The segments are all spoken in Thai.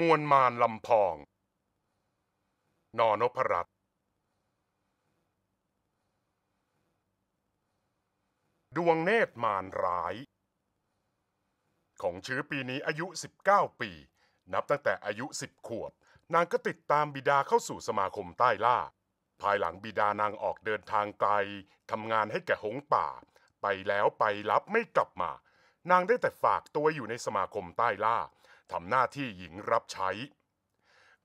มวลมารลำพองนอนพรัตดวงเนตรมารร้าย ของชื้อปีนี้อายุ 19 ปี นับตั้งแต่อายุ10ขวบ นางก็ติดตามบิดาเข้าสู่สมาคมใต้ล่า ภายหลังบิดานางออกเดินทางไกลทำงานให้แก่หงป่า ไปแล้วไปรับไม่กลับมา นางได้แต่ฝากตัวอยู่ในสมาคมใต้ล่าทำหน้าที่หญิงรับใช้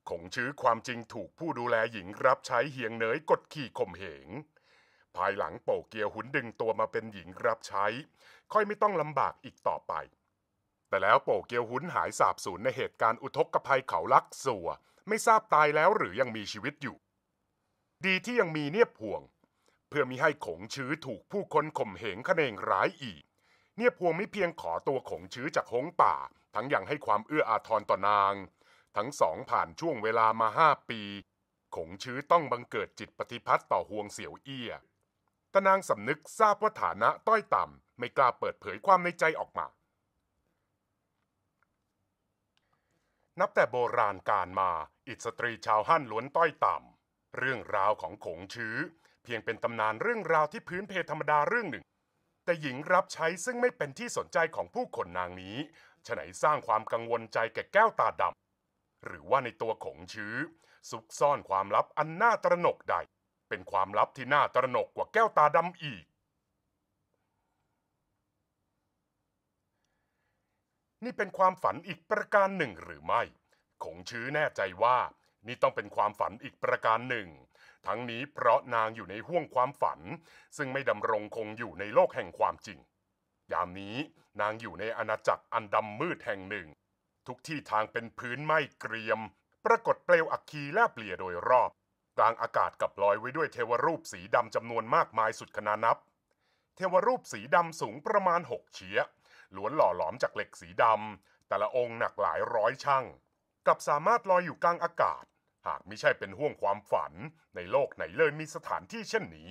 คงชื้อความจริงถูกผู้ดูแลหญิงรับใช้เฮียงเนยกดขี่ข่มเหง ภายหลังโปเกียวหุนดึงตัวมาเป็นหญิงรับใช้ ค่อยไม่ต้องลำบากอีกต่อไป แต่แล้วโปเกียวหุนหายสาบสูญในเหตุการณ์อุทกภัยเขาลักสัว ไม่ทราบตายแล้วหรือยังมีชีวิตอยู่ ดีที่ยังมีเนียบห่วง เพื่อมิให้ขงชื้อถูกผู้คนข่มเหงะเนงร้ายอีกเนี่ยพวงไม่เพียงขอตัวขงชื้อจากหงป่า ทั้งยังให้ความเอื้ออาทรต่อนาง ทั้งสองผ่านช่วงเวลามาห้าปี ขงชื้อต้องบังเกิดจิตปฏิพัตต่อห่วงเสี่ยวเอี้ยตนางสำนึกทราบว่าฐานะต้อยต่ำไม่กล้าเปิดเผยความในใจออกมา นับแต่โบราณการมา อิสตรีชาวฮั่นล้วนต้อยต่ำเรื่องราวของขงชื้อเพียงเป็นตำนานเรื่องราวที่พื้นเพธรรมดาเรื่องหนึ่งแต่หญิงรับใช้ซึ่งไม่เป็นที่สนใจของผู้คนนางนี้ ฉะไหนสร้างความกังวลใจแก่แก้วตาดำ หรือว่าในตัวของชื้อซุกซ่อนความลับอันน่าตระหนกใด เป็นความลับที่น่าตระหนกกว่าแก้วตาดำอีก นี่เป็นความฝันอีกประการหนึ่งหรือไม่ ของชื้อแน่ใจว่า นี่ต้องเป็นความฝันอีกประการหนึ่งทั้งนี้เพราะนางอยู่ในห้วงความฝัน ซึ่งไม่ดำรงคงอยู่ในโลกแห่งความจริง ยามนี้นางอยู่ในอาณาจักรอันดำมืดแห่งหนึ่ง ทุกที่ทางเป็นพื้นไม้เกรียม ปรากฏเปลวอัคคีแลบเปลี่ยโดยรอบ กลางอากาศกับลอยไว้ด้วยเทวรูปสีดำจำนวนมากมายสุดขนานับ เทวรูปสีดำสูงประมาณหกเชียล้วนหล่อหลอมจากเหล็กสีดำแต่ละองค์หนักหลายร้อยช่างกับสามารถลอยอยู่กลางอากาศหากไม่ใช่เป็นห่วงความฝันในโลกไหนเลยมีสถานที่เช่นนี้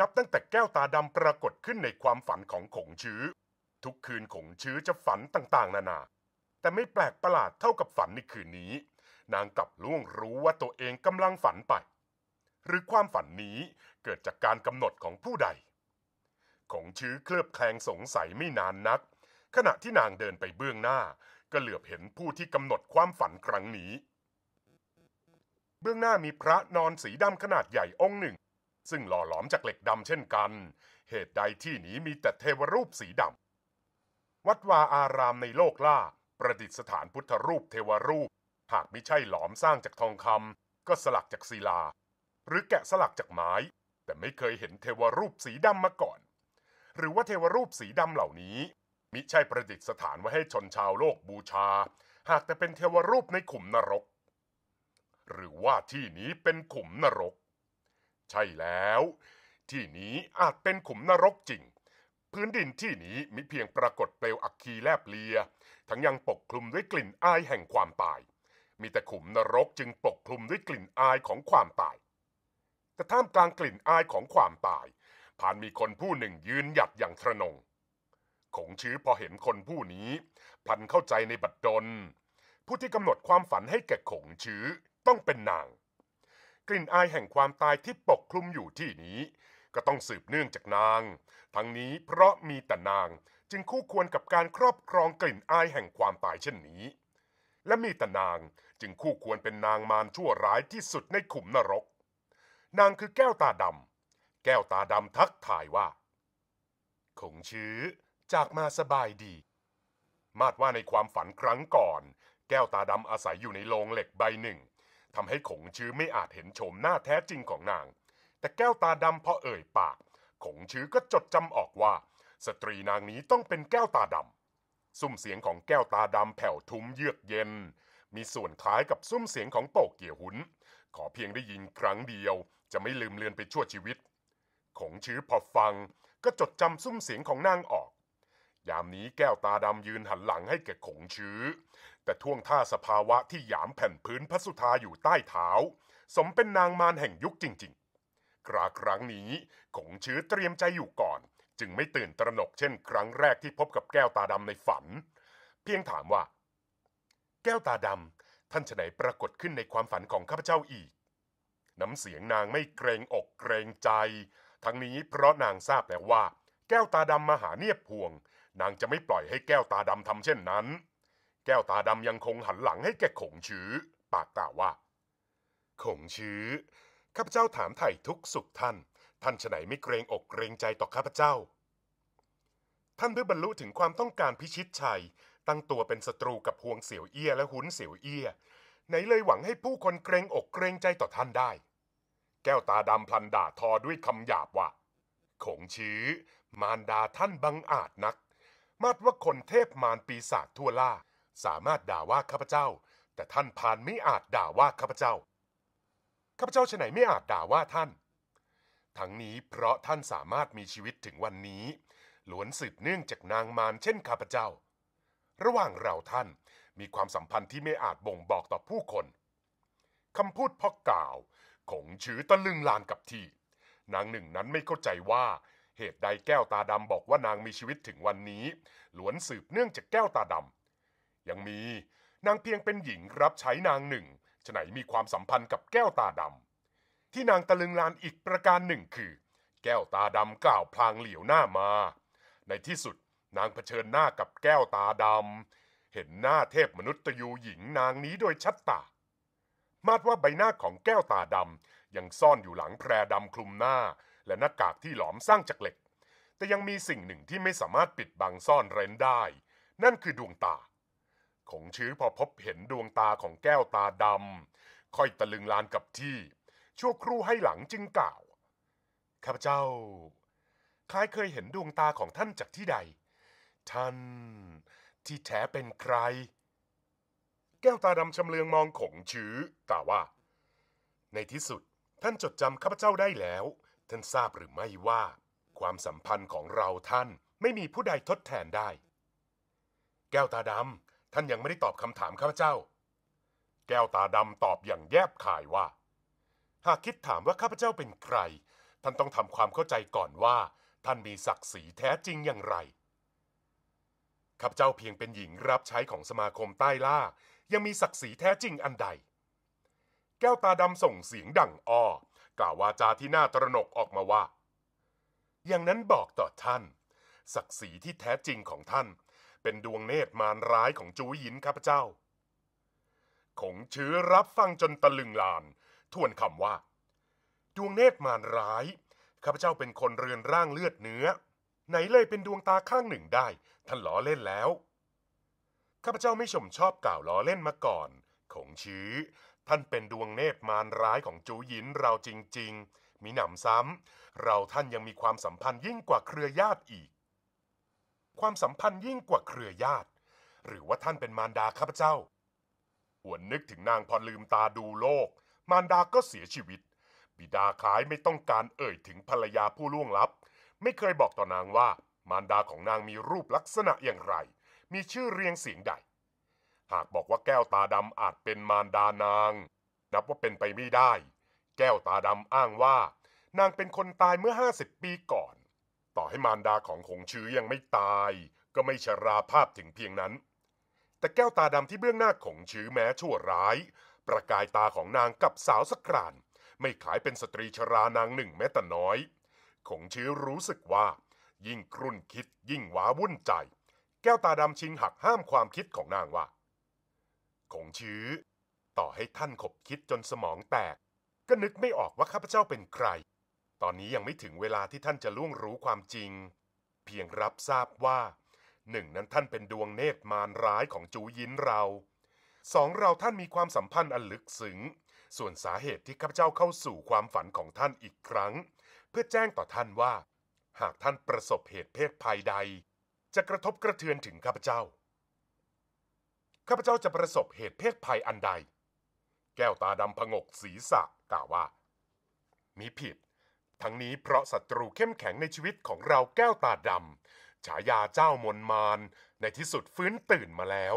นับตั้งแต่แก้วตาดำปรากฏขึ้นในความฝันของขงชื้อทุกคืนขงชื้อจะฝันต่างๆ นานา แต่ไม่แปลกประหลาดเท่ากับฝันในคืนนี้ นางกลับล่วงรู้ว่าตัวเองกำลังฝันไป หรือความฝันนี้เกิดจากการกำหนดของผู้ใดของชื้อเคลือบแคลงสงสัยไม่นานนัก ขณะที่นางเดินไปเบื้องหน้า ก็เหลือบเห็นผู้ที่กำหนดความฝันครั้งนี้เบื้องหน้ามีพระนอนสีดำขนาดใหญ่องค์หนึ่ง ซึ่งหล่อหลอมจากเหล็กดำ เช่นกัน เหตุใดที่นี้มีแต่ เทวรูปสีดำวัดวาอารามในโลกล่า ประดิษฐานพุทธรูปเทวรูป หากมิใช่หลอมสร้างจากทองคำก็สลักจากศิลา หรือแกะสลักจากไม้ แต่ไม่เคยเห็นเทวรูปสีดำมาก่อน หรือว่าเทวรูปสีดำเหล่านี้ มิใช่ประดิษฐานไว้ให้ชนชาวโลกบูชาหากแต่เป็นเทวรูปในขุมนรกหรือว่าที่นี้เป็นขุมนรก ใช่แล้ว ที่นี้อาจเป็นขุมนรกจริง พื้นดินที่นี้มีเพียงปรากฏเปลวอัคคีแลบเลีย ทั้งยังปกคลุมด้วยกลิ่นอายแห่งความตาย มีแต่ขุมนรกจึงปกคลุมด้วยกลิ่นอายของความตายแต่ท่ามกลางกลิ่นอายของความตายผ่านมีคนผู้หนึ่งยืนหยัดอย่างทะนงขงชื้อพอเห็นคนผู้นี้ พันเข้าใจในบัดดลผู้ที่กำหนดความฝันให้แก่ขงชื้อต้องเป็นนาง กลิ่นอายแห่งความตายที่ปกคลุมอยู่ที่นี้ ก็ต้องสืบเนื่องจากนาง ทั้งนี้เพราะมีแต่นางจึงคู่ควรกับการครอบครองกลิ่นอายแห่งความตายเช่นนี้ และมีแต่นางจึงคู่ควรเป็นนางมารชั่วร้ายที่สุดในขุมนรก นางคือแก้วตาดำ แก้วตาดำทักทายว่า คงชื้อจากมาสบายดี มาดว่าในความฝันครั้งก่อน แก้วตาดำอาศัยอยู่ในโรงเหล็กใบหนึ่งทำให้ขงชื้อไม่อาจเห็นโฉมหน้าแท้จริงของนาง แต่แก้วตาดำพอเอ่ยปากขงชื้อก็จดจำออกว่า สตรีนางนี้ต้องเป็นแก้วตาดำซุ้มเสียงของแก้วตาดำแผ่วทุ้มเยือกเย็น มีส่วนคล้ายกับซุ้มเสียงของโปกเกี่ยวหุน ขอเพียงได้ยินครั้งเดียวจะไม่ลืมเลือนไปชั่วชีวิตขงชื้อพอฟังก็จดจำซุ้มเสียงของนางออกยามนี้แก้วตาดำยืนหันหลังให้แก่ขงชื้อแต่ท่วงท่าสภาวะที่หยามแผ่นพื้นพระสุธาอยู่ใต้เท้า สมเป็นนางมารแห่งยุคจริงๆกราครั้งนี้ ขงชื้อเตรียมใจอยู่ก่อน จึงไม่ตื่นตระหนกเช่น ครั้งแรกที่พบกับแก้วตาดำในฝัน เพียงถามว่า แก้วตาดำท่านฉไหนปรากฏขึ้นในความฝันของข้าพเจ้าอีก น้ำเสียงนางไม่เกรงอกเกรงใจ ทั้งนี้เพราะนางทราบแล้วว่า แก้วตาดำมหาเนียบพวงนางจะไม่ปล่อยให้แก้วตาดำทำเช่นนั้น แก้วตาดำยังคงหันหลังให้แก่ขงชื้อปากกล่าวว่า ขงชื้อข้าพเจ้าถามไถ่ทุกสุขท่าน ท่านฉไหนไม่เกรงอกเกรงใจต่อข้าพเจ้า ท่านเพื่อบรรลุถึงความต้องการพิชิตชัย ตั้งตัวเป็นศัตรูกับพวงเสี่ยวเอี้ยและหุนเสี่ยวเอี้ยไหนเลยหวังให้ผู้คนเกรงอกเกรงใจต่อท่านได้ แก้วตาดำพลันด่าทอด้วยคำหยาบว่า ขงชื้อมารดาท่านบังอาจนักมาดว่าคนเทพมารปีศาจทั่วล่าสามารถด่าว่าข้าพเจ้า แต่ท่านพานไม่อาจด่าว่าข้าพเจ้าข้าพเจ้าไหนไม่อาจด่าว่าท่าน ทั้งนี้เพราะท่านสามารถมีชีวิตถึงวันนี้ล้วนสืบเนื่องจากนางมารเช่นข้าพเจ้า ระหว่างเราท่านมีความสัมพันธ์ที่ไม่อาจบ่งบอกต่อผู้คนคำพูดพ่อกล่าวของชื่อตะลึงลานกับที่นางหนึ่งนั้นไม่เข้าใจว่าเหตุใดแก้วตาดำบอกว่านางมีชีวิตถึงวันนี้ หลวนสืบเนื่องจากแก้วตาดำยังมีนางเพียงเป็นหญิงรับใช้นางหนึ่งฉไหนมีความสัมพันธ์กับแก้วตาดำที่นางตะลึงลานอีกประการหนึ่งคือ แก้วตาดำกล่าวพลางเหลียวหน้ามา ในที่สุดนางเผชิญหน้ากับแก้วตาดำเห็นหน้าเทพมนุษย์ตยูหญิงนางนี้โดยชัดตามาดว่าใบหน้าของแก้วตาดำยังซ่อนอยู่หลังแพรดำคลุมหน้าและหน้ากากที่หลอมสร้างจากเหล็ก แต่ยังมีสิ่งหนึ่งที่ไม่สามารถปิดบังซ่อนเร้นได้ นั่นคือดวงตา ของชื้อพอพบเห็นดวงตาของแก้วตาดำ ค่อยตะลึงลานกับที่ ชั่วครู่ให้หลังจึงกล่าว ข้าพเจ้าคล้ายเคยเห็นดวงตาของท่านจากที่ใด ท่าน ที่แท้เป็นใคร แก้วตาดำชำเลืองมองขงชื้อกล่าวว่า ในที่สุด ท่านจดจำข้าพเจ้าได้แล้วท่านทราบหรือไม่ว่า ความสัมพันธ์ของเราท่านไม่มีผู้ใดทดแทนได้ แก้วตาดำท่านยังไม่ได้ตอบคำถามข้าพเจ้า แก้วตาดำตอบอย่างแยบคายว่าหากคิดถามว่าข้าพเจ้าเป็นใคร ท่านต้องทำความเข้าใจก่อนว่า ท่านมีศักดิ์ศรีแท้จริงอย่างไรข้าพเจ้าเพียงเป็นหญิงรับใช้ของสมาคมใต้ล่ายังมีศักดิ์ศรีแท้จริงอันใด แก้วตาดำส่งเสียงดังอ้อกล่าววาจาที่น่าตระหนกออกมาว่า อย่างนั้นบอกต่อท่าน ศักดิ์ศรีที่แท้จริงของท่าน เป็นดวงเนตรมารร้ายของจูหยินข้าพเจ้าขงชื้อรับฟังจนตะลึงลานทวนคำว่า ดวงเนตรมารร้ายข้าพเจ้าเป็นคนเรือนร่างเลือดเนื้อ ไหนเลยเป็นดวงตาข้างหนึ่งได้ท่านล้อเล่นแล้ว ข้าพเจ้าไม่ชมชอบกล่าวล้อเล่นมาก่อนขงชื้อท่านเป็นดวงเนตรมารร้ายของจูหยินเราจริงๆ มีหนำซ้ำ เราท่านยังมีความสัมพันธ์ยิ่งกว่าเครือญาติอีก ความสัมพันธ์ยิ่งกว่าเครือญาติ หรือว่าท่านเป็นมารดาข้าพเจ้าหวนนึกถึงนางพอลืมตาดูโลก มารดาก็เสียชีวิต บิดาขายไม่ต้องการเอ่ยถึงภรรยาผู้ล่วงลับ ไม่เคยบอกต่อนางว่ามารดาของนางมีรูปลักษณะอย่างไร มีชื่อเรียงเสียงใดหากบอกว่าแก้วตาดำอาจเป็นมารดานาง นับว่าเป็นไปไม่ได้ แก้วตาดำอ้างว่า นางเป็นคนตายเมื่อ50ปีก่อน ต่อให้มารดาของหงชื้อยังไม่ตาย ก็ไม่ชราภาพถึงเพียงนั้น แต่แก้วตาดำที่เบื้องหน้าของชื้อแม้ชั่วร้าย ประกายตาของนางกับสาวสกรานไม่ขายเป็นสตรีชรานางหนึ่งแม้แต่น้อยขงชื้อรู้สึกว่า ยิ่งครุ่นคิดยิ่งว้าวุ่นใจ แก้วตาดำชิงหักห้ามความคิดของนางว่าคงชื้อต่อให้ท่านขบคิดจนสมองแตก ก็นึกไม่ออกว่าข้าพเจ้าเป็นใคร ตอนนี้ยังไม่ถึงเวลาที่ท่านจะล่วงรู้ความจริง เพียงรับทราบว่าหนึ่งนั้นท่านเป็นดวงเนตรมารร้ายของจูยินเราสองเราท่านมีความสัมพันธ์อันลึกซึ้งส่วนสาเหตุที่ข้าพเจ้าเข้าสู่ความฝันของท่านอีกครั้ง เพื่อแจ้งต่อท่านว่า หากท่านประสบเหตุเพศภัยใด จะกระทบกระเทือนถึงข้าพเจ้าข้าพเจ้าจะประสบเหตุเพศภัยอันใด แก้วตาดำพงกศีรษะกล่าวว่ามีผิด ทั้งนี้เพราะศัตรูเข้มแข็งในชีวิตของเราแก้วตาดำฉายาเจ้ามนมานในที่สุดฟื้นตื่นมาแล้ว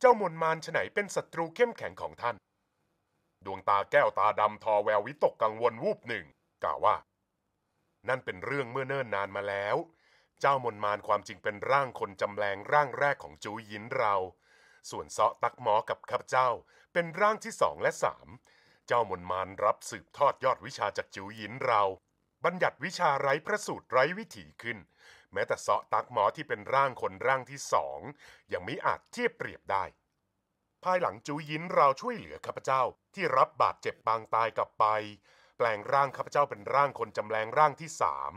เจ้ามนมานฉไหนเป็นศัตรูเข้มแข็งของท่าน ดวงตาแก้วตาดำทอแวววิตกกังวลวูบหนึ่ง กล่าวว่า นั่นเป็นเรื่องเมื่อเนิ่นนานมาแล้วเจ้ามนมานความจริงเป็นร่างคนจำแรงร่างแรกของจูยินเรา ส่วนเซาะตักหมอกับข้าพเจ้าเป็นร่างที่สองและสาม เจ้ามนมานรับสืบทอดยอดวิชาจากจูยินเรา บัญญัติวิชาไร้พระสูตรไร้วิถีขึ้น แม้แต่เซาะตักหมอที่เป็นร่างคนร่างที่สองยังไม่อาจเทียบเปรียบได้ ภายหลังจูยินเราช่วยเหลือข้าพเจ้าที่รับบาดเจ็บปางตายกลับไป แปลงร่างข้าพเจ้าเป็นร่างคนจำแรงร่างที่สาม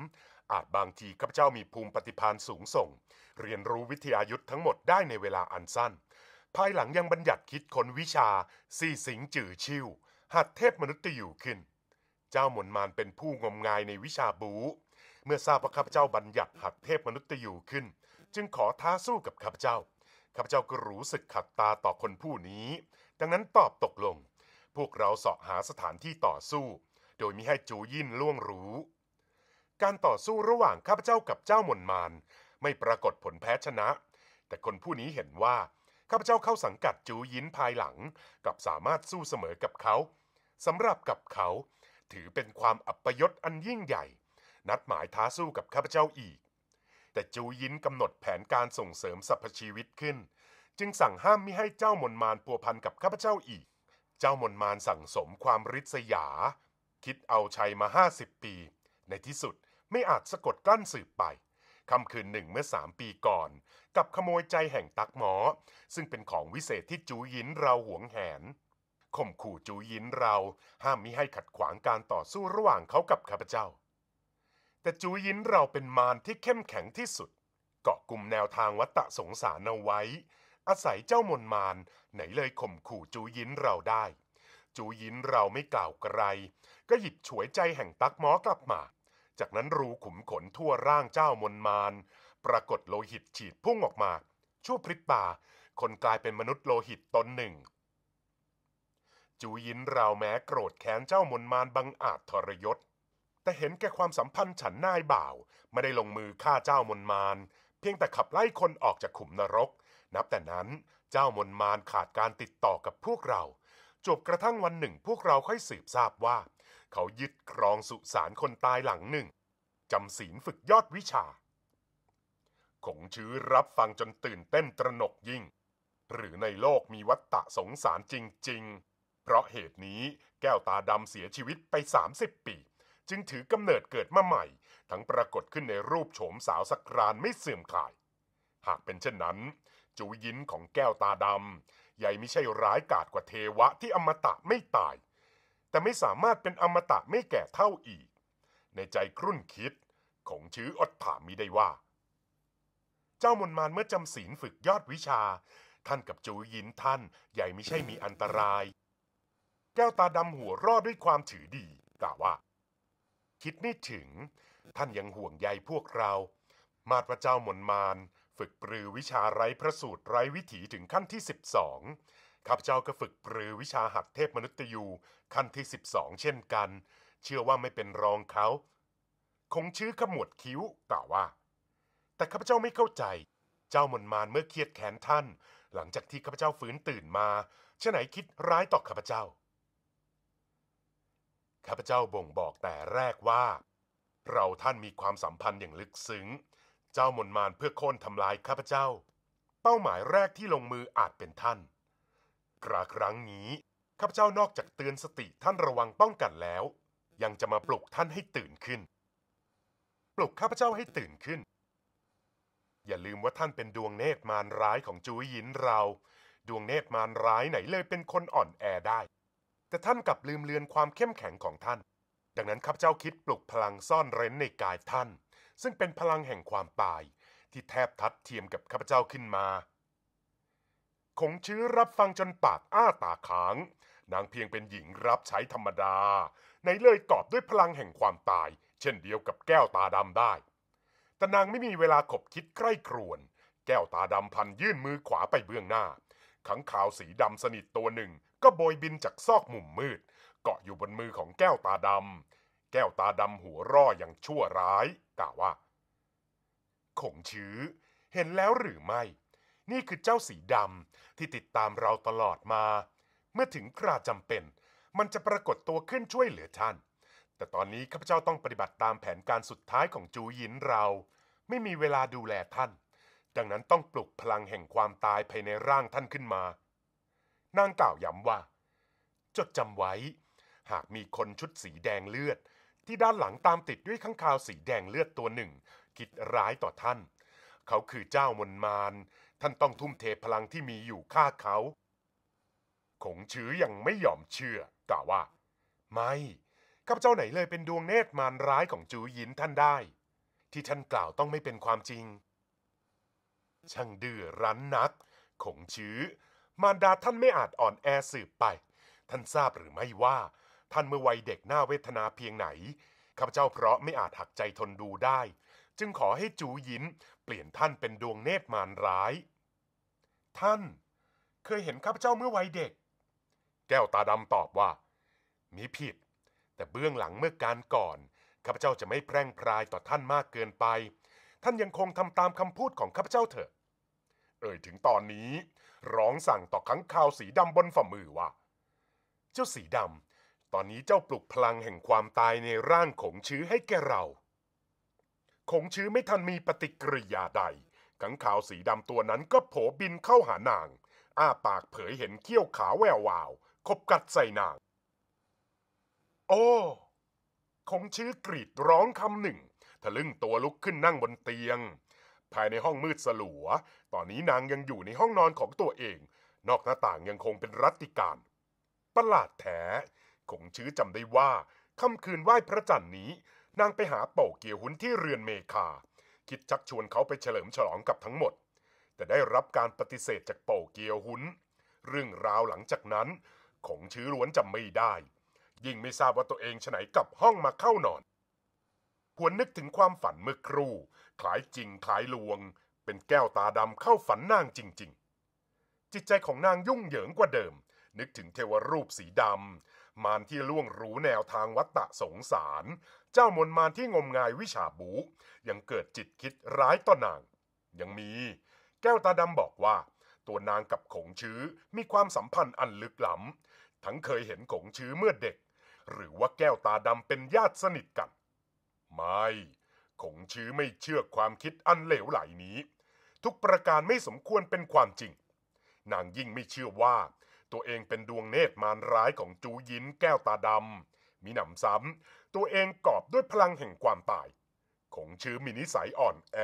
อาจบางทีข้าพเจ้ามีภูมิปฏิพานสูงส่ง เรียนรู้วิทยายุทธ์ทั้งหมดได้ในเวลาอันสั้น ภายหลังยังบัญญัติคิดค้นวิชาสี่สิงจื่อชิวหัดเทพมนุษย์อยู่ขึ้น เจ้าหมุนมานเป็นผู้งมงายในวิชาบูเมื่อทราบว่าข้าพเจ้าบัญญัติ หัดเทพมนุษย์อยู่ขึ้น จึงขอท้าสู้กับข้าพเจ้าข้าพเจ้าก็รู้สึกขัดตาต่อคนผู้นี้ดังนั้นตอบตกลง พวกเราเสาะหาสถานที่ต่อสู้ โดยมิให้จูยินล่วงรู้การต่อสู้ระหว่างข้าพเจ้ากับเจ้ามนมานไม่ปรากฏผลแพ้ชนะ แต่คนผู้นี้เห็นว่าข้าพเจ้าเข้าสังกัดจูยินภายหลังกับสามารถสู้เสมอ กับเขาสำหรับกับเขาถือเป็นความอัปยศอันยิ่งใหญ่ นัดหมายท้าสู้กับข้าพเจ้าอีก แต่จูยินกำหนดแผนการส่งเสริมสรรพชีวิตขึ้น จึงสั่งห้ามไม่ให้เจ้ามนมานพัวพันกับข้าพเจ้าอีก เจ้ามนมานสั่งสมความริษยา คิดเอาชัยมาห้าสิบปีในที่สุดไม่อาจสะกดกลั้นสืบไป คำคืนหนึ่งเมื่อสามปีก่อน กับขโมยใจแห่งตักหมอซึ่งเป็นของวิเศษที่จูยินเราหวงแหน ข่มขู่จูยินเราห้ามมิให้ขัดขวางการต่อสู้ระหว่างเขากับข้าพเจ้า แต่จูยินเราเป็นมารที่เข้มแข็งที่สุด เกาะกลุ่มแนวทางวัตตะสงสารเอาไว้ อาศัยเจ้ามนมารไหนเลยข่มขู่จูยินเราได้ จูยินเราไม่กล่าวไกล ก็หยิบฉวยใจแห่งตักหมอกลับมาจากนั้นรูขุมขนทั่วร่างเจ้ามนมาน ปรากฏโลหิตฉีดพุ่งออกมาชั่วพริบตาคนกลายเป็นมนุษย์โลหิตตนหนึ่ง จูยินเราแม้โกรธแค้น เจ้ามนมานบังอาจทรยศแต่เห็นแก่ความสัมพันธ์ฉันนายบ่าว ไม่ได้ลงมือฆ่าเจ้ามนมาน เพียงแต่ขับไล่คนออกจากขุมนรก นับแต่นั้นเจ้ามนมานขาดการติดต่อกับพวกเรา จบกระทั่งวันหนึ่งพวกเราค่อยสืบทราบว่าเขายึดครองสุสานคนตายหลังหนึ่ง จำศีลฝึกยอดวิชาขงชื้อรับฟังจนตื่นเต้นตระหนกยิ่ง หรือในโลกมีวัตตะสงสารจริง ๆ เพราะเหตุนี้แก้วตาดำเสียชีวิตไป 30 ปี จึงถือกำเนิดเกิดมาใหม่ ทั้งปรากฏขึ้นในรูปโฉมสาวสักรานไม่เสื่อมคลาย หากเป็นเช่นนั้น จูยินของแก้วตาดำใหญ่ไม่ใช่ร้ายกาจกว่าเทวะที่อมตะไม่ตายแต่ไม่สามารถเป็นอมตะไม่แก่เท่าอีก ในใจครุ่นคิด ของชื้ออดถามมิได้ว่า เจ้ามนมานเมื่อจำศีลฝึกยอดวิชา ท่านกับจูยินท่าน ใหญ่ไม่ใช่มีอันตราย แก้วตาดำหัวรอดด้วยความถือดี กล่าวว่า คิดไม่ถึง ท่านยังห่วงใยพวกเรา มาดพระเจ้ามนมานฝึกปรือวิชาไร้พระสูตรไร้วิถีถึงขั้นที่สิบสองข้าพเจ้าก็ฝึกปรือวิชาหักเทพมนุษย์ยูขั้นที่12เช่นกัน เชื่อว่าไม่เป็นรองเขา คงชื่อขมวดคิ้วกล่าวว่า แต่ข้าพเจ้าไม่เข้าใจ เจ้ามนมานเมื่อเครียดแขนท่าน หลังจากที่ข้าพเจ้าฝืนตื่นมาเช่นไหนคิดร้ายต่อข้าพเจ้าข้าพเจ้าบ่งบอกแต่แรกว่า เราท่านมีความสัมพันธ์อย่างลึกซึ้งเจ้ามนมานเพื่อโค่นทำลายข้าพเจ้า เป้าหมายแรกที่ลงมืออาจเป็นท่านคราครั้งนี้ข้าพเจ้านอกจากเตือนสติท่านระวังป้องกันแล้ว ยังจะมาปลุกท่านให้ตื่นขึ้น ปลุกข้าพเจ้าให้ตื่นขึ้น อย่าลืมว่าท่านเป็นดวงเนตรมารร้ายของจุยยินเรา ดวงเนตรมารร้ายไหนเลยเป็นคนอ่อนแอได้ แต่ท่านกลับลืมเลือนความเข้มแข็งของท่าน ดังนั้นข้าพเจ้าคิดปลุกพลังซ่อนเร้นในกายท่าน ซึ่งเป็นพลังแห่งความตาย ที่แทบทัดเทียมกับข้าพเจ้าขึ้นมาขงชื้อรับฟังจนปากอ้าตาค้าง นางเพียงเป็นหญิงรับใช้ธรรมดา ในเลยกอบด้วยพลังแห่งความตาย เช่นเดียวกับแก้วตาดำได้ แต่นางไม่มีเวลาขบคิดใกล้ครวน แก้วตาดำพันยื่นมือขวาไปเบื้องหน้า ขังขาวสีดำสนิทตัวหนึ่ง ก็โบยบินจากซอกมุมมืด เกาะอยู่บนมือของแก้วตาดำ แก้วตาดำหัวร่ออย่างชั่วร้ายกล่าวว่าขงชื้อเห็นแล้วหรือไม่นี่คือเจ้าสีดำที่ติดตามเราตลอดมา เมื่อถึงคราจำเป็นมันจะปรากฏตัวขึ้นช่วยเหลือท่าน แต่ตอนนี้ข้าพเจ้าต้องปฏิบัติตามแผนการสุดท้ายของจูยินเรา ไม่มีเวลาดูแลท่าน ดังนั้นต้องปลุกพลังแห่งความตายภายในร่างท่านขึ้นมา นางกล่าวย้ำว่า จดจำไว้ หากมีคนชุดสีแดงเลือด ที่ด้านหลังตามติดด้วยข้างคาวสีแดงเลือดตัวหนึ่งคิดร้ายต่อท่าน เขาคือเจ้ามนมานท่านต้องทุ่มเทพลังที่มีอยู่ฆ่าเขา ขงชื้อยังไม่ยอมเชื่อ กล่าวว่า ไม่ข้าพเจ้าไหนเลยเป็นดวงเนตรมารร้ายของจูหยินท่านได้ ที่ท่านกล่าวต้องไม่เป็นความจริงช่างดื้อรั้นนัก ขงชื้อมารดาท่านไม่อาจอ่อนแอสืบไป ท่านทราบหรือไม่ว่า ท่านเมื่อวัยเด็กหน้าเวทนาเพียงไหน ข้าพเจ้าเพราะไม่อาจหักใจทนดูได้ จึงขอให้จูหยิน เปลี่ยนท่านเป็นดวงเนตรมารร้ายท่านเคยเห็นข้าพเจ้าเมื่อวัยเด็ก แก้วตาดำตอบว่า มีผิด แต่เบื้องหลังเมื่อการก่อนข้าพเจ้าจะไม่แพร่งพรายต่อท่านมากเกินไป ท่านยังคงทำตามคำพูดของข้าพเจ้าเถอะ เอ่ยถึงตอนนี้ร้องสั่งต่อขังข่าวสีดำบนฝ่ามือว่า เจ้าสีดำตอนนี้เจ้าปลุกพลังแห่งความตายในร่างของชื้อให้แก่เราคงชื้อไม่ทันมีปฏิกิริยาใดขังขาวสีดำตัวนั้นก็โผบินเข้าหานาง อ้าปากเผยเห็นเขี้ยวขาแวววาวคบกัดใส่นาง โอ้ คงชื่อกรีดร้องคำหนึ่ง ทะลึ่งตัวลุกขึ้นนั่งบนเตียง ภายในห้องมืดสลัว ตอนนี้นางยังอยู่ในห้องนอนของตัวเอง นอกหน้าต่างยังคงเป็นรัติการประหลาดแท้คงชื่อจำได้ว่าค่ำคืนไหว้พระจันทร์นี้ นางไปหาเป่าเกียวหุนที่เรือนเมคาคิดชักชวนเขาไปเฉลิมฉลองกับทั้งหมด แต่ได้รับการปฏิเสธจากเป่าเกียวหุนเรื่องราวหลังจากนั้น ของชื้อล้วนจำไม่ได้ ยิ่งไม่ทราบว่าตัวเองฉไหนกลับห้องมาเข้านอนหวนนึกถึงความฝันเมื่อครู่ คล้ายจริงคล้ายลวง เป็นแก้วตาดำเข้าฝันนางจริง ๆ จิตใจของนางยุ่งเหยิงกว่าเดิม นึกถึงเทวรูปสีดำมารที่ล่วงรู้แนวทางวัตตะสงสารเจ้ามนมานที่งมงายวิชาบูยังเกิดจิตคิดร้ายต่อนาง ยังมี แก้วตาดำบอกว่า ตัวนางกับขงชื้อมีความสัมพันธ์อันลึกหลำทั้งเคยเห็นขงชื้อเมื่อเด็ก หรือว่าแก้วตาดำเป็นญาติสนิทกัน ไม่ ขงชื้อไม่เชื่อความคิดอันเหลวไหลนี้ ทุกประการไม่สมควรเป็นความจริง นางยิ่งไม่เชื่อว่า ตัวเองเป็นดวงเนตรมารร้ายของจูยินแก้วตาดำมีหนำซ้ำตัวเองกอบด้วยพลังแห่งความตายคงชื่อมีนิสัยอ่อนแอ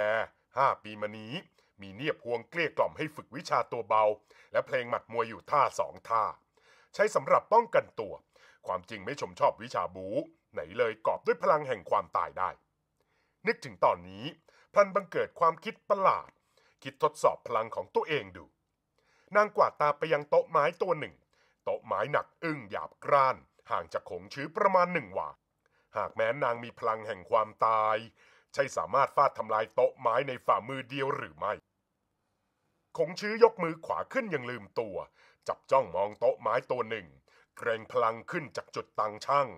ห้าปีมานี้ มีเนียบพวงเกลี้ยกล่อมให้ฝึกวิชาตัวเบา และเพลงหมัดมวยอยู่ท่าสองท่า ใช้สำหรับป้องกันตัว ความจริงไม่ชมชอบวิชาบู ไหนเลยกอบด้วยพลังแห่งความตายได้ นึกถึงตอนนี้พลันบังเกิดความคิดประหลาด คิดทดสอบพลังของตัวเองดู นางกวาดตาไปยังโต๊ะไม้ตัวหนึ่ง โต๊ะไม้หนักอึ้งหยาบกร้านห่างจากขงชื้อประมาณหนึ่งวาหากแม้นางมีพลังแห่งความตาย ใช่สามารถฟาดทำลายโต๊ะไม้ในฝ่ามือเดียวหรือไม่ คงชื้อยกมือขวาขึ้นยังลืมตัว จับจ้องมองโต๊ะไม้ตัวหนึ่ง เกรงพลังขึ้นจากจุดตังช่าง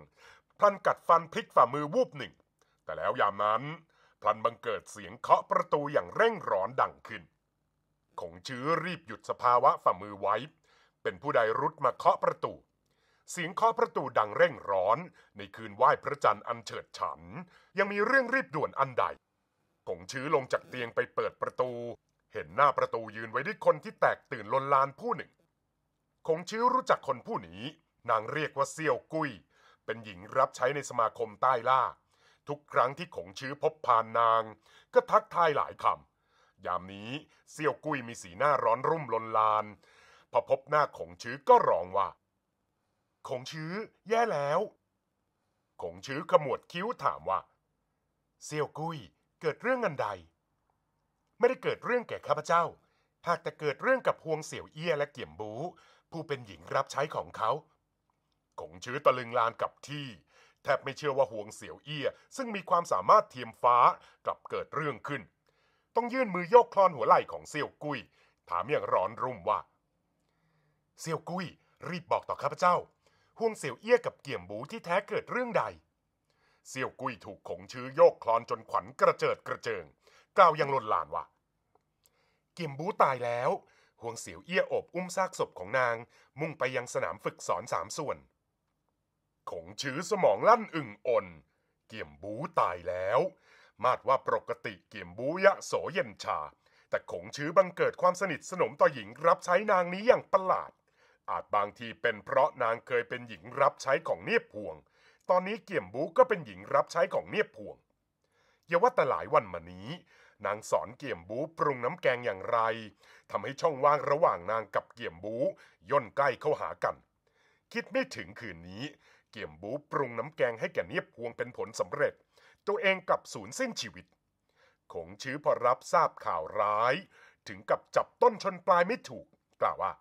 พลันกัดฟันพลิกฝ่ามือวูบหนึ่ง แต่แล้วยามนั้นพลันบังเกิดเสียงเคาะประตูอย่างเร่งร้อนดังขึ้น คงชื้อรีบหยุดสภาวะฝ่ามือไว้ เป็นผู้ใดรุดมาเคาะประตูเสียงเคาะประตูดังเร่งร้อนในคืนไหว้พระจันทร์อันเฉิดฉันยังมีเรื่องรีบด่วนอันใดคงชื้อลงจากเตียงไปเปิดประตู เห็นหน้าประตูยืนไว้ด้วยคนที่แตกตื่นลนลานผู้หนึ่งคงชื้อรู้จักคนผู้นี้ นางเรียกว่าเซี่ยวกุ้ย เป็นหญิงรับใช้ในสมาคมใต้ล่าทุกครั้งที่คงชื้อพบพานนาง ก็ทักทายหลายคำยามนี้เซี่ยวกุ้ยมีสีหน้าร้อนรุ่มลนลาน พอพบหน้าคงชื้อก็ร้องว่าของชื้อแย่แล้วของชื้อขมวดคิ้วถามว่า เซียวกุยเกิดเรื่องอันใด ไม่ได้เกิดเรื่องแก่ข้าพเจ้า หากแต่เกิดเรื่องกับพวงเสี่ยวเอี้ยและเกี่ยมบู ผู้เป็นหญิงรับใช้ของเขาของชื้อตะลึงลานกับที่ แทบไม่เชื่อว่าหวงเสี่ยวเอี้ย ซึ่งมีความสามารถเทียมฟ้ากลับเกิดเรื่องขึ้น ต้องยื่นมือโยกคลอนหัวไหล่ของเซียวกุ้ย ถามอย่างร้อนรุ่มว่า เซียวกุ้ย รีบบอกต่อข้าพเจ้าฮวงเสี่ยวเอี้ยกับเกี่ยมบูที่แท้เกิดเรื่องใด เสี่ยวกุยถูกขงชื้อโยกคลอนจนขวัญกระเจิดกระเจิงกล่าวยังลนลานว่าเกี่ยมบูตายแล้วฮวงเสี่ยวเอี้ยโอบอุ้มซากศพของนาง มุ่งไปยังสนามฝึกสอนสามส่วน ขงชื้อสมองลั่นอึ่งอ่นเกี่ยมบูตายแล้วมาดว่าปกติเกี่ยมบูยะโสเย็นชา แต่ขงชื้อบังเกิดความสนิทสนมต่อหญิงรับใช้นางนี้อย่างประหลาดอาจบางทีเป็นเพราะนางเคยเป็นหญิงรับใช้ของเนียบพวง ตอนนี้เกี่ยมบูก็เป็นหญิงรับใช้ของเนียบพวงอย่าว่าแต่หลายวันมานี้ นางสอนเกี่ยมบูปรุงน้ำแกงอย่างไรทำให้ช่องว่างระหว่างนางกับเกี่ยมบูย่นใกล้เข้าหากัน คิดไม่ถึงคืนนี้เกี่ยมบูปรุงน้ำแกงให้แก่เนียบพวงเป็นผลสำเร็จ ตัวเองกลับสูญสิ้นชีวิตคงชื้อพอรับทราบข่าวร้าย ถึงกับจับต้นชนปลายไม่ถูกกล่าวว่า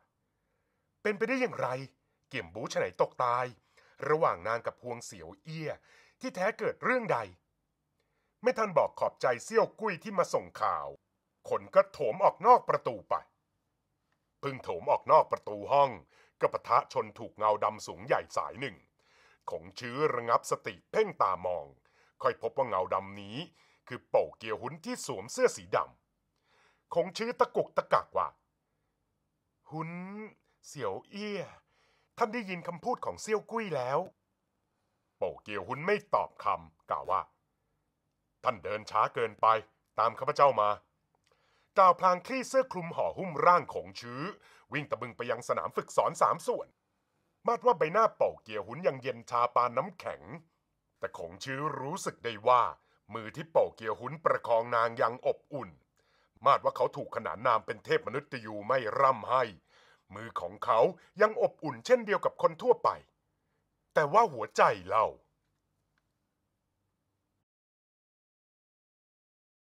เป็นไปได้อย่างไร เกี่ยมบูชไหนตกตาย ระหว่างนางกับพวงเสียวเอี้ยที่แท้เกิดเรื่องใด ไม่ทันบอกขอบใจเซี่ยวกุ้ยที่มาส่งข่าวคนก็โถมออกนอกประตูไป พึ่งโถมออกนอกประตูห้อง ก็ปะทะชนถูกเงาดำสูงใหญ่สายหนึ่ง ของชื้อระงับสติเพ่งตามองค่อยพบว่าเงาดำนี้ คือโป่เกียวหุนที่สวมเสื้อสีดำคงชื่อตะกุกตะกักว่า หุนเสี่ยวเอี้ยท่านได้ยินคำพูดของเซี่ยวกุ้ยแล้วโปเกียวหุนไม่ตอบคำกล่าวว่า ท่านเดินช้าเกินไปตามข้าพเจ้ามากล่าวพลางคลี่เสื้อคลุมห่อหุ้มร่างของชื้อวิ่งตะบึงไปยังสนามฝึกสอนสามส่วน มาดว่าใบหน้าเป่าเกียวหุนยังเย็นชาปานน้ำแข็ง แต่ของชื้อรู้สึกได้ว่า มือที่เป่าเกียวหุนประคองนางยังอบอุ่น มาดว่าเขาถูกขนานนามเป็นเทพมนุษย์อยู่ไม่ร่ำให้มือของเขายังอบอุ่นเช่นเดียวกับคนทั่วไป แต่ว่าหัวใจเรา